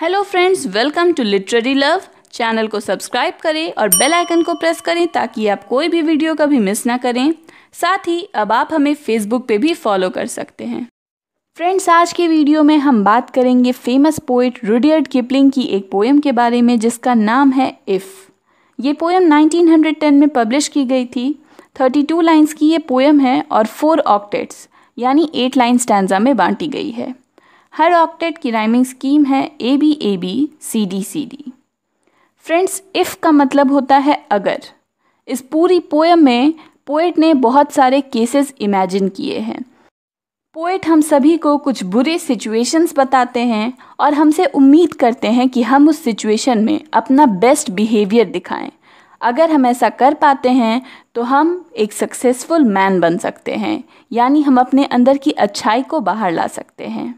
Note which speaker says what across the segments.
Speaker 1: hello friends welcome to literary love channel को subscribe करें और बेल आइकन को प्रेस करें ताकि आप कोई भी वीडियो कभी मिस ना करें साथ ही अब आप हमें फेसबुक पे भी फॉलो कर सकते हैं फ्रेंड्स आज के वीडियो में हम बात करेंगे फेमस पोइट रुडियर्ड किपलिंग की एक पोएम के बारे में जिसका नाम है इफ़ ये पोएम 1910 में पब्लिश की गई थी 32 लाइंस की ये पोएम है और फोर ऑक्टेट्स यानी एट लाइन स्टैंडा में बांटी गई है हर ऑक्टेट की राइमिंग स्कीम है A B A B C D C D friends if का मतलब होता है अगर इस पूरी पोएम में पोइट ने बहुत सारे केसेस इमेजिन किए हैं पोइट हम सभी को कुछ बुरे सिचुएशंस बताते हैं और हमसे उम्मीद करते हैं कि हम उस सिचुएशन में अपना बेस्ट बिहेवियर दिखाएं अगर हम ऐसा कर पाते हैं तो हम एक सक्सेसफुल मैन बन सकते हैं यानी हम अपने अंदर की अच्छाई को बाहर ला सकते हैं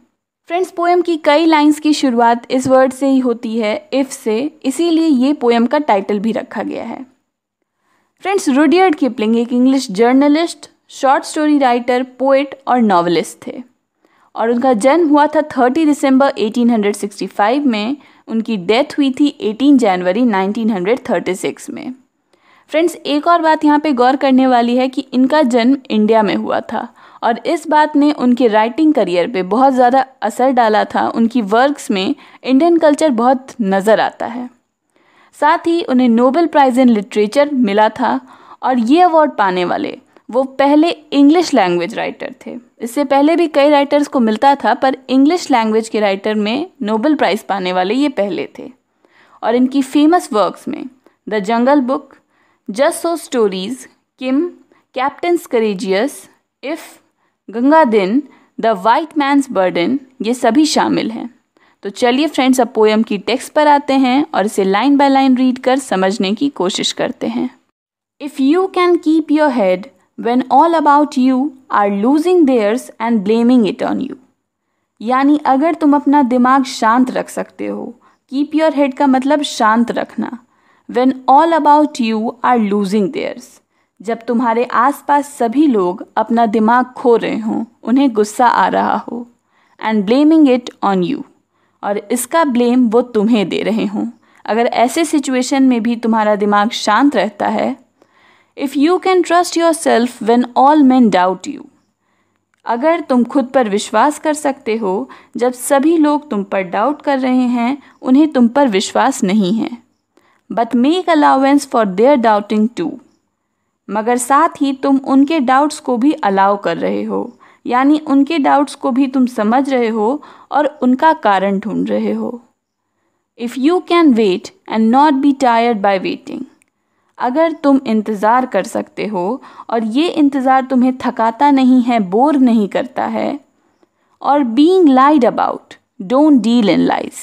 Speaker 1: फ्रेंड्स पोएम की कई लाइंस की शुरुआत इस वर्ड से ही होती है इफ़ से इसीलिए ये पोएम का टाइटल भी रखा गया है फ्रेंड्स रुडियर्ड किपलिंग एक English journalist short story writer poet और नॉवलिस्ट थे और उनका जन्म हुआ था 30 दिसंबर 1865 में उनकी डेथ हुई थी 18 जनवरी 1936 में फ्रेंड्स एक और बात यहाँ पे गौर करने वाली है कि इनका जन्म इंडिया में हुआ था और इस बात ने उनके राइटिंग करियर पे बहुत ज़्यादा असर डाला था उनकी वर्क्स में इंडियन कल्चर बहुत नज़र आता है साथ ही उन्हें नोबेल प्राइज़ इन लिटरेचर मिला था और ये अवार्ड पाने वाले वो पहले इंग्लिश लैंग्वेज राइटर थे इससे पहले भी कई राइटर्स को मिलता था पर इंग्लिश लैंग्वेज के राइटर में नोबेल प्राइज़ पाने वाले ये पहले थे और इनकी फेमस वर्क्स में the jungle book just so stories Kim captain courageous if Gunga Din the white men's burden ये सभी शामिल हैं तो चलिए फ्रेंड्स अब पोएम की टेक्स्ट पर आते हैं और इसे लाइन बाय लाइन रीड कर समझने की कोशिश करते हैं if you can keep your head when all about you are losing theirs and blaming it on you यानी अगर तुम अपना दिमाग शांत रख सकते हो कीप योर हेड का मतलब शांत रखना when all about you are losing theirs जब तुम्हारे आसपास सभी लोग अपना दिमाग खो रहे हों उन्हें गुस्सा आ रहा हो and blaming it on you और इसका ब्लेम वो तुम्हें दे रहे हों अगर ऐसे सिचुएशन में भी तुम्हारा दिमाग शांत रहता है if you can trust yourself when all men doubt you अगर तुम खुद पर विश्वास कर सकते हो जब सभी लोग तुम पर डाउट कर रहे हैं उन्हें तुम पर विश्वास नहीं है but make allowance for their doubting too मगर साथ ही तुम उनके डाउट्स को भी अलाउ कर रहे हो यानी उनके डाउट्स को भी तुम समझ रहे हो और उनका कारण ढूंढ रहे हो if you can wait and not be tired by waiting अगर तुम इंतज़ार कर सकते हो और ये इंतज़ार तुम्हें थकाता नहीं है बोर नहीं करता है और being lied about don't deal in lies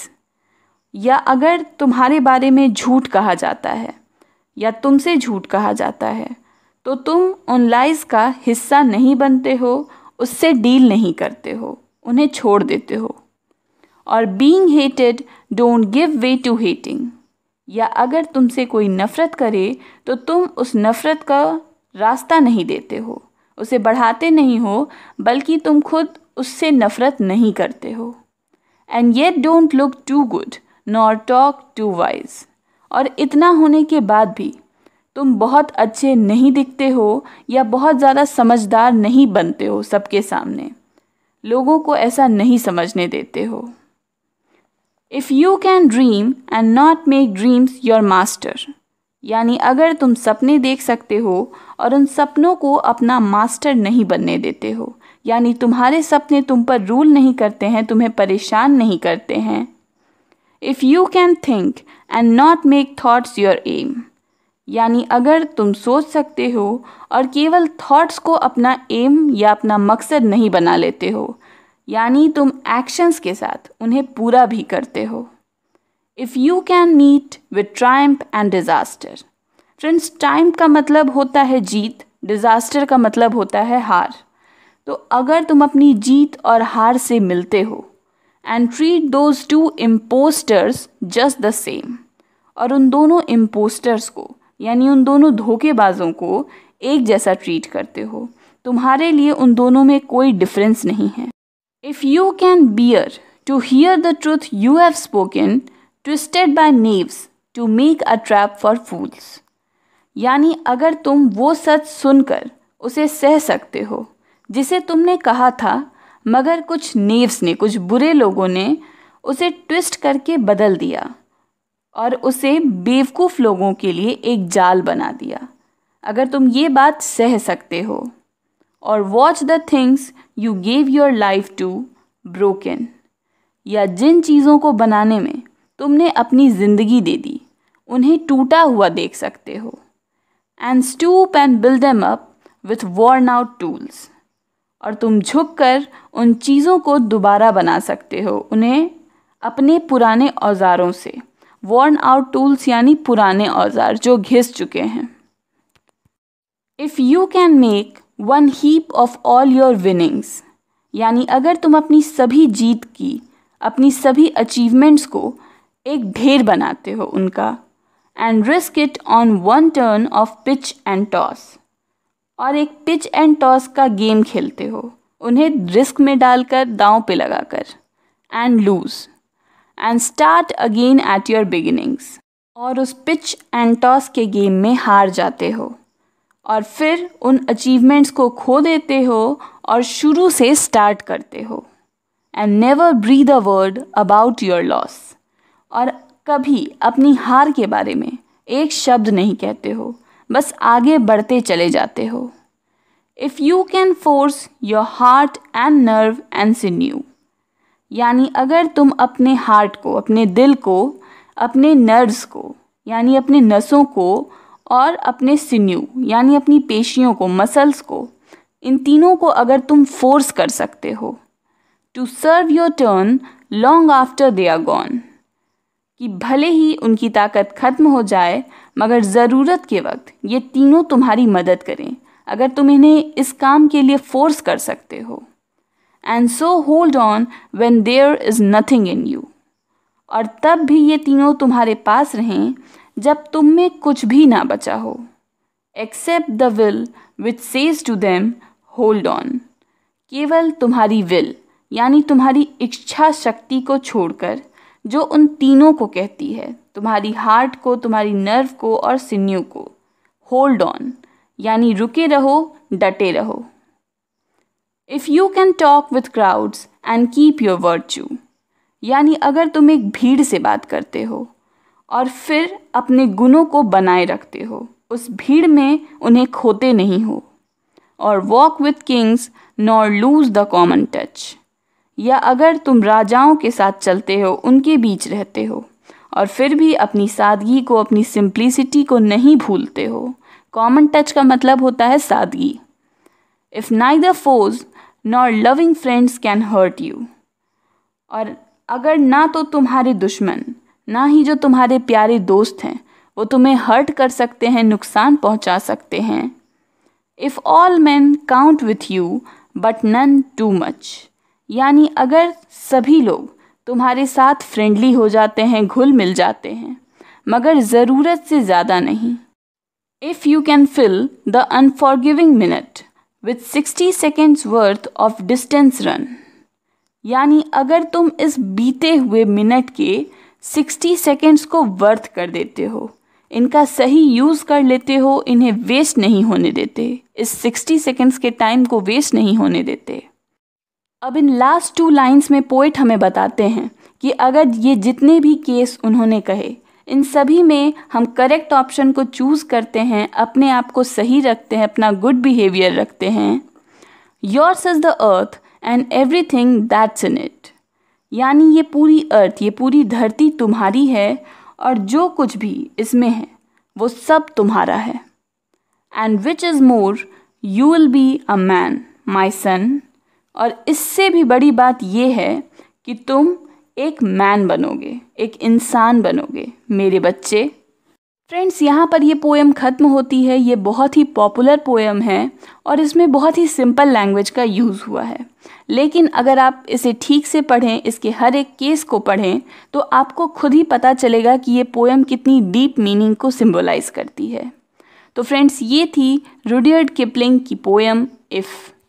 Speaker 1: या अगर तुम्हारे बारे में झूठ कहा जाता है या तुमसे झूठ कहा जाता है तो तुम उन लाइज का हिस्सा नहीं बनते हो उससे डील नहीं करते हो उन्हें छोड़ देते हो और being hated don't give way to hating या अगर तुमसे कोई नफ़रत करे तो तुम उस नफ़रत का रास्ता नहीं देते हो उसे बढ़ाते नहीं हो बल्कि तुम खुद उससे नफ़रत नहीं करते हो and yet don't look too good nor talk too wise और इतना होने के बाद भी तुम बहुत अच्छे नहीं दिखते हो या बहुत ज़्यादा समझदार नहीं बनते हो सबके सामने लोगों को ऐसा नहीं समझने देते हो if you can dream and not make dreams your master यानी अगर तुम सपने देख सकते हो और उन सपनों को अपना मास्टर नहीं बनने देते हो यानी तुम्हारे सपने तुम पर रूल नहीं करते हैं तुम्हें परेशान नहीं करते हैं if you can think and not make thoughts your aim यानी अगर तुम सोच सकते हो और केवल थॉट्स को अपना एम या अपना मकसद नहीं बना लेते हो यानी तुम एक्शंस के साथ उन्हें पूरा भी करते हो if you can meet with triumph and disaster friends time का मतलब होता है जीत डिज़ास्टर का मतलब होता है हार तो अगर तुम अपनी जीत और हार से मिलते हो and treat those two impostors just the same और उन दोनों इम्पोस्टर्स को यानी उन दोनों धोखेबाजों को एक जैसा ट्रीट करते हो तुम्हारे लिए उन दोनों में कोई डिफरेंस नहीं है if you can bear to hear the truth you have spoken twisted by knaves to make a trap for fools यानी अगर तुम वो सच सुनकर उसे सह सकते हो जिसे तुमने कहा था मगर कुछ नेव्स ने कुछ बुरे लोगों ने उसे ट्विस्ट करके बदल दिया और उसे बेवकूफ़ लोगों के लिए एक जाल बना दिया अगर तुम ये बात सह सकते हो और watch the things you gave your life to broken या जिन चीज़ों को बनाने में तुमने अपनी ज़िंदगी दे दी उन्हें टूटा हुआ देख सकते हो and stoop and build M up with worn out tools और तुम झुक कर उन चीज़ों को दोबारा बना सकते हो उन्हें अपने पुराने औजारों से वर्न आउट टूल्स यानी पुराने औजार जो घिस चुके हैं if you can make one heap of all your winnings यानी अगर तुम अपनी सभी जीत की अपनी सभी अचीवमेंट्स को एक ढेर बनाते हो उनका and risk it on one turn of pitch and toss और एक पिच एंड टॉस का गेम खेलते हो उन्हें रिस्क में डालकर दांव पे लगाकर and lose and start again at your beginnings और उस पिच एंड टॉस के गेम में हार जाते हो और फिर उन अचीवमेंट्स को खो देते हो और शुरू से स्टार्ट करते हो and never breathe a word about your loss और कभी अपनी हार के बारे में एक शब्द नहीं कहते हो बस आगे बढ़ते चले जाते हो if you can force your heart and nerve and sinew यानी अगर तुम अपने हार्ट को अपने दिल को अपने नर्व्स को यानी अपने नसों को और अपने सिन्यू यानी अपनी पेशियों को मसल्स को इन तीनों को अगर तुम फोर्स कर सकते हो to serve your turn long after they are gone कि भले ही उनकी ताकत खत्म हो जाए मगर ज़रूरत के वक्त ये तीनों तुम्हारी मदद करें अगर तुम इन्हें इस काम के लिए फोर्स कर सकते हो and so hold on when there is nothing in you और तब भी ये तीनों तुम्हारे पास रहें जब तुम में कुछ भी ना बचा हो except the will which says to them hold on केवल तुम्हारी विल यानी तुम्हारी इच्छा शक्ति को छोड़कर जो उन तीनों को कहती है तुम्हारी हार्ट को तुम्हारी नर्व को और सिन्यू को होल्ड ऑन यानी रुके रहो डटे रहो if you can talk with crowds and keep your virtue यानी अगर तुम एक भीड़ से बात करते हो और फिर अपने गुणों को बनाए रखते हो उस भीड़ में उन्हें खोते नहीं हो और walk with kings nor lose the common touch या अगर तुम राजाओं के साथ चलते हो उनके बीच रहते हो और फिर भी अपनी सादगी को अपनी सिंप्लिसिटी को नहीं भूलते हो कॉमन टच का मतलब होता है सादगी if the foes nor loving friends can hurt you और अगर ना तो तुम्हारे दुश्मन ना ही जो तुम्हारे प्यारे दोस्त हैं वो तुम्हें हर्ट कर सकते हैं नुकसान पहुंचा सकते हैं if all men count with you but none too much यानी अगर सभी लोग तुम्हारे साथ फ्रेंडली हो जाते हैं घुल मिल जाते हैं मगर ज़रूरत से ज़्यादा नहीं if you can fill the unforgiving minute with sixty seconds worth of distance run यानी अगर तुम इस बीते हुए मिनट के सिक्सटी सेकेंड्स को वर्थ कर देते हो इनका सही यूज़ कर लेते हो इन्हें वेस्ट नहीं होने देते इस सिक्सटी सेकेंड्स के टाइम को वेस्ट नहीं होने देते अब इन लास्ट टू लाइंस में पोइट हमें बताते हैं कि अगर ये जितने भी केस उन्होंने कहे इन सभी में हम करेक्ट ऑप्शन को चूज़ करते हैं अपने आप को सही रखते हैं अपना गुड बिहेवियर रखते हैं yours is the earth and everything that's in it यानी ये पूरी अर्थ ये पूरी धरती तुम्हारी है और जो कुछ भी इसमें है वो सब तुम्हारा है and which is more you will be a man my son और इससे भी बड़ी बात यह है कि तुम एक मैन बनोगे एक इंसान बनोगे मेरे बच्चे फ्रेंड्स यहाँ पर ये पोएम ख़त्म होती है ये बहुत ही पॉपुलर पोएम है और इसमें बहुत ही सिंपल लैंग्वेज का यूज़ हुआ है लेकिन अगर आप इसे ठीक से पढ़ें इसके हर एक केस को पढ़ें तो आपको खुद ही पता चलेगा कि ये पोएम कितनी डीप मीनिंग को सिम्बोलाइज़ करती है तो फ्रेंड्स ये थी रुडियर्ड किपलिंग की पोएम इफ़